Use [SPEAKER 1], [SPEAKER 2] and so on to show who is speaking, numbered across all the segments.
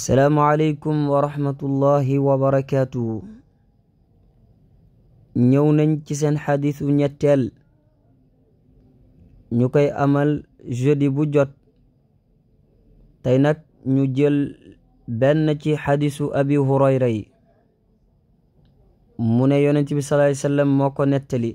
[SPEAKER 1] السلام عليكم ورحمة الله وبركاته نيو نانتي سن حديث نيتل نيوكاي امال جودي بو جوت تاي ناك نيو جيل بن تي حديث ابي هريره من يونتي بي صلى الله عليه وسلم مكو نتلي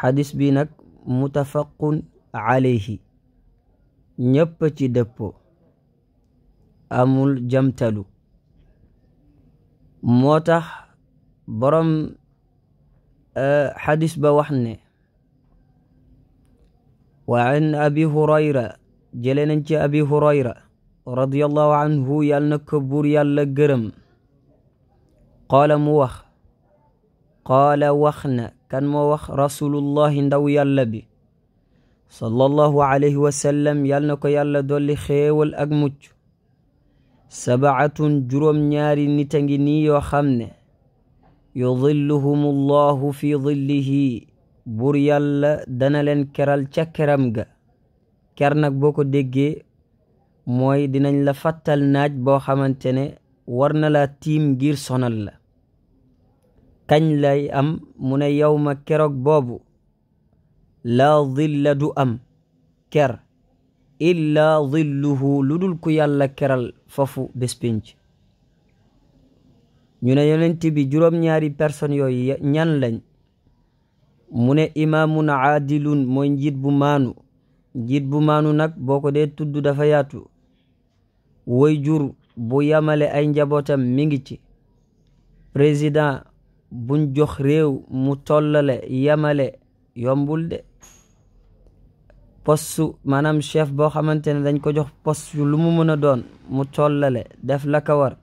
[SPEAKER 1] حديث بي ناك متفق عليه نيب تي ديبو amul jamtalu moo tax borom xadis ba wax ne wa an abi hurayra jële nañ ci abi hurayra radiallahu anhu yàlla na ko buur yàlla gërëm qaala mu wax qaala wax na kan moo wax rasulullahi ndaw yàlla bi sallallahu alayhi wa sallam yàlla na ko yàlla dolli xéewal ak mucc sabaatun juróom-ñaari nit a ngi nii yoo xam ne yudilluhumu allahu fi dillihi buur yàlla dana leen keral ca keram ga ker nag boo ko déggee mooy dinañ la fattal naaj boo xamante ne war nala tiim ngir sonal la kañ lay am mu ne yawma keroog boobu laa dilla du am ker illaa dilluhu lu ku yàlla keral fafu bés pénc ñu ne yonent bi juróom-ñaari personne yooyu ñan lañ mu ne imaamun aadilun mooy njiit bu maanu njiit bu maanu nag boo ko dee tudd dafa yaatu woy jur bu yamale ay njabootam mi ngi ci président buñ jox réew mu tollale yamale yombul de postu maanaam chef boo xamante ne dañ ko jox postu lu mu mën a doon mu tollale def la ka war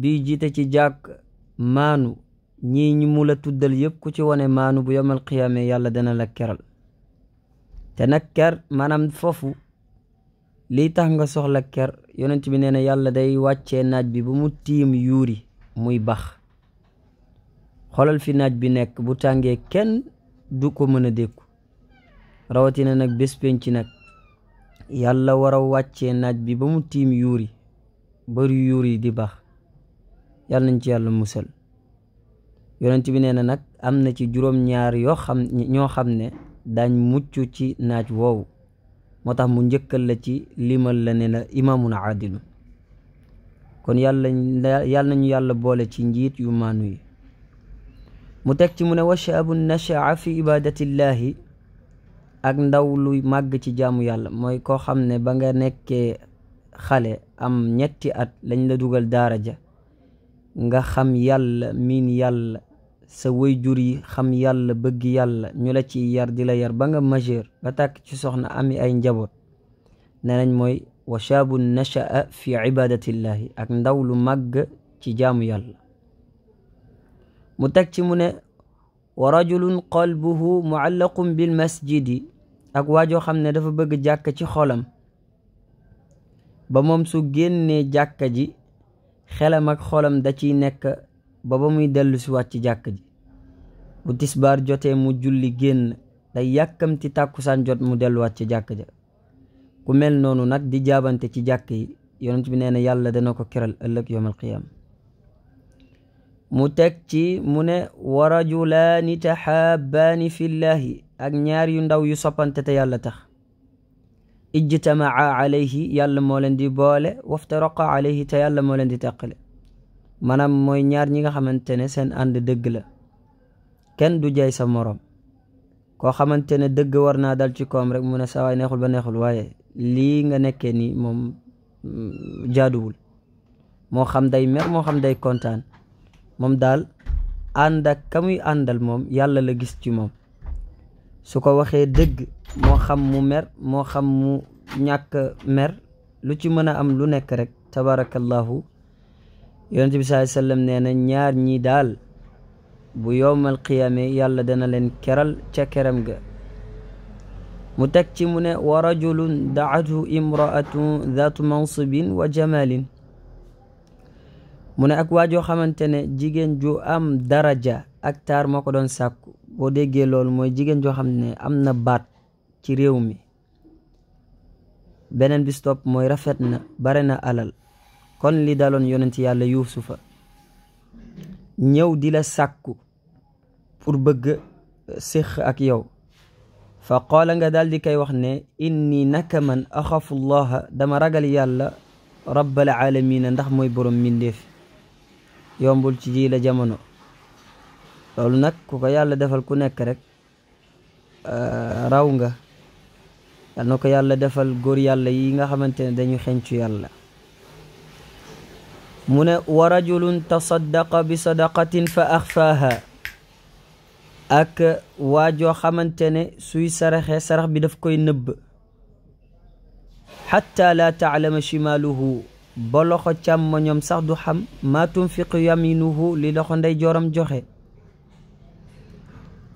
[SPEAKER 1] bi jiite ci jàkk maanu ñii ñi mu la tuddal yëpp ku ci wane maanu bu yomal qiyaame yàlla dana la keral te nag ker maanaam foofu lii tax nga soxla ker yonent bi nee na yàlla day wàcce naaj bi ba mu tiim yuuri muy bax xolal fi naaj bi nekk bu tàngee kenn du ko mën a dékku rawatina nag bés penc nag yàlla wara wàcce naaj bi ba mu tiim yuuri bari yuuri di baax yàlla nañ ci yàlla musal yonent bi nee na nag am na ci juróom-ñaar ñoo xam ne daañ mucc ci naaj woowu moo tax mu njëkkal la ci limal la ne la imaamun aadilu kon yàlla yàlla yàlla boole ci njiit yu maanu yi mu teg ci mu ne wa nashaa fi ibadatillahi ak ndaw lu màgg ci jaamu yàlla mooy koo xam ne ba nga nekkee xale am ñetti at lañ la dugal daara ja nga xam yàlla miin yàlla sa waajur yi xam yàlla bëgg yàlla ñu la ci yar di yar ba nga majeur ba tàkk ci soxna ami ay njaboot ne nañ mooy wa shaabun nasha'a fi ibadatillahi ak ndaw lu màgg ci jaamu yàlla mu teg ci mu ne wa rajulun qalbuhu muallaqun bil masjidi ak waajoo xam ne dafa bëgg jàkk ci xolam ba moom su génnee jàkk ji xelam ak xolam da ciy nekk ba ba muy dellu si ci jàkk ji bu tisbaar jotee mu julli génn day yàkkamti tàkkusaan jot mu delluwaat ci jàkk ja ku mel noonu nag di jaabante ci jàkk yi yonent bi nee na yàlla dana ko keral ëllëg yawmal qiyaama mu teg ci mu ne wa rajulaani taxaabaani fillahi ak ñaar yu ndaw yu soppante te yàlla tax ijtamaa alayhi yàlla moo leen di boole waftaraqa alayhi te yàlla moo leen di teqale maanaam mooy ñaar ñi nga xamante ne seen ànd dëgg la kenn du jaay sa morom koo xamante ne dëgg war naa dal ci koom rek mu ne sa neexul ba neexul waaye lii nga nekke ni moom mm, jaaduwul moo xam day mer moo xam day kontaan mom dal ànd ak kamuy àndal mom yàlla la gis ci mom su ko waxee dëgg xam mu mer mo xam mu ñak mer lu ci meuna am lu nek rek tabarakallahu yaronte bi sallallahu alayhi wasallam neena ñaar ñi dal bu yowmal qiyamah yàlla dana len keral ca keram ga mu tek ci mu ne wa rajulun daatu imraatun daatu mansibin wa jamalin mu ne ak waajoo xamante ne jigéen ju am daraja ak taar moo ko doon sàkku boo déggee loolu mooy jigéen joo xam ne am na baat ci réew mi beneen bi mooy rafet na bare na alal kon li daloon yonent yàlla yuusufa ñëw di la sàkku pour bëgg eh, séq ak yow fa qaala nga daal di koy wax ne inni naka man axafu llaha dama ragal yàlla rabbal alamina ndax mooy borom mbindéef yombul ci ji la jamono loolu nag ku ko yàlla defal ku nekk rek euh, raw nga yal na ko yàlla defal góor yàlla yi nga xamante ne dañu xencu yàlla mu ne wa rajulun tasaddaqa bi sadaqatin fa axfaaha ak waajoo xamante ne suy saraxe sarax bi daf koy nëbb xatta laa taclama chimaaluhu ba loxo càmmoñam sax du xam ma tunfiqu yaminuhu li loxo ndeyjooram joxe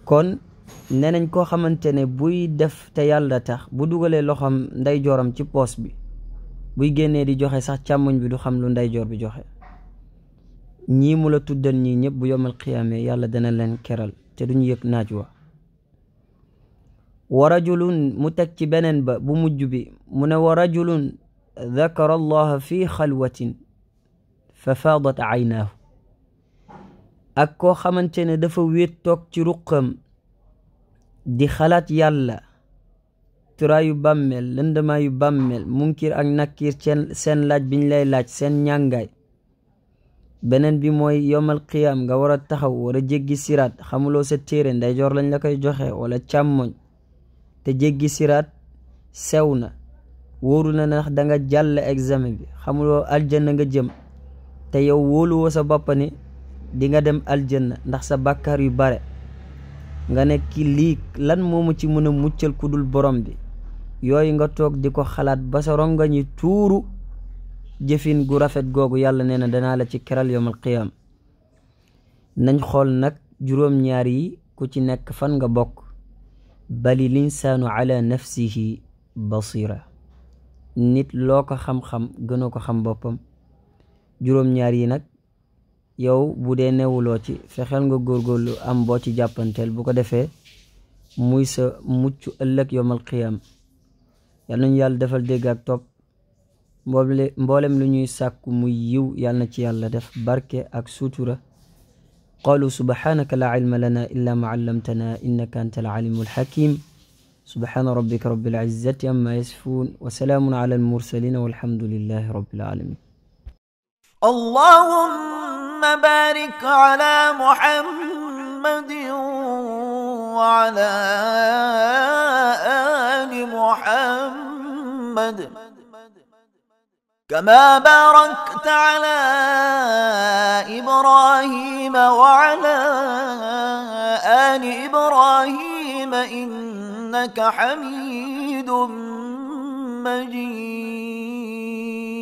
[SPEAKER 1] kon nee nañ koo xamante ne buy def te yàlla tax bu dugalee loxoom ndeyjooram ci poos bi buy génnee di joxe sax càmmoñ bi du xam lu ndeyjoor bi joxe ñii mu la tuddal ñii ñëpp bu yomal yàlla dana leen keral te duñu yëg naaj wa wa rajulun mu teg ci beneen ba bu mujj bi mu ne wa rajulun ذكر الله في خلوة ففاضت عيناه أكو خمنتين دفا ويتوك ترقم دي خلات يالا ترى يبامل لندما يبامل ممكن أن نكير سن لاج بن لاي لاج سن نيانجاي بنن بي موي يوم القيام غورا تخو ورا جيجي سيرات خمولو ستيرين دا جور لن لكي جوخي ولا تشامون تجيجي سيرات سونا wóoru na ndax danga jàll examen bi xamuloo aljanna nga jëm te yow wóoluwoo sa bopp ni di dem aljanna ndax sa bàkkaar yu bare nga ne ki lii lan moomu ci mën a muccal ku dul borom bi yooyu nga toog di ko xalaat ba sa ronga ñi tuuru jëfin gu rafet googu yàlla nee na danaa la ci keral yawmal qiyaam nañ xool nag juróom-ñaar yi ku ci nekk fan nga bokk bali linsaanu ala nafsihi basira nit loo ko xam-xam gënoo ko xam boppam juróom-ñaar yi nag yow bu dee newuloo ci fexeel nga góorgóorlu am boo ci jàppanteel bu ko defee muy sa mucc ëllëg yowmal qiyaam yal nañu yàlla defal dégg ak topp mboole mboolem lu ñuy sàkku muy yiw yàlla na ci yàlla def barke ak sutura قالوا سبحانك لا علم لنا إلا ما علمتنا إنك أنت العليم الحكيم سبحان ربك رب العزة عما يصفون وسلام على المرسلين والحمد لله رب العالمين
[SPEAKER 2] اللهم بارك على محمد وعلى آل محمد كما باركت على إبراهيم وعلى آل إبراهيم إن إنك حميد مجيد